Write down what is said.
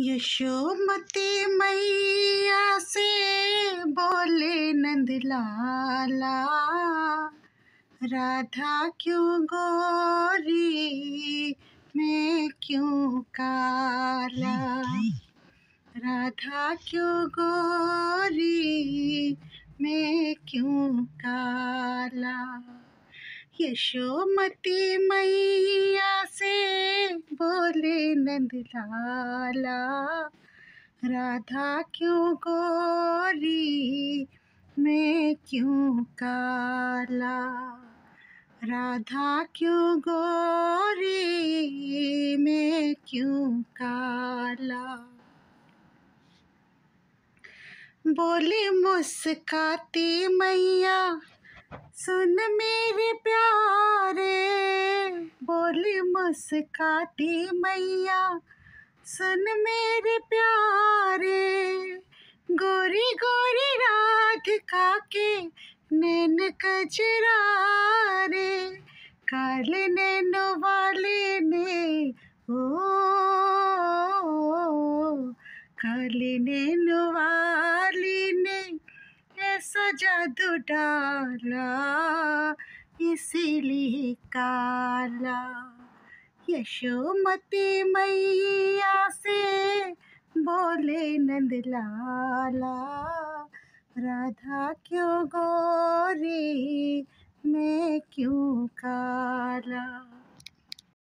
यशोमती मैया से बोले नंदलाला राधा क्यों गोरी मैं क्यों काला राधा क्यों गोरी मैं क्यों काला यशोमती मैया से बोले नंद लाला राधा क्यों गोरी मैं क्यों काला राधा क्यों गोरी मैं क्यों काला बोली मुस्काती मैया सुन मेरे सांस काटी मैया सुन मेरे प्यारे गोरी गोरी राख काके नैन कचरा रे काले नैनो वाले ने ओ, ओ, ओ काले नैनो वाले ने ऐसा जादू डाला इसीलिए काला यशोमती मैया से बोले नंदलाला राधा क्यों गोरी मैं क्यों काला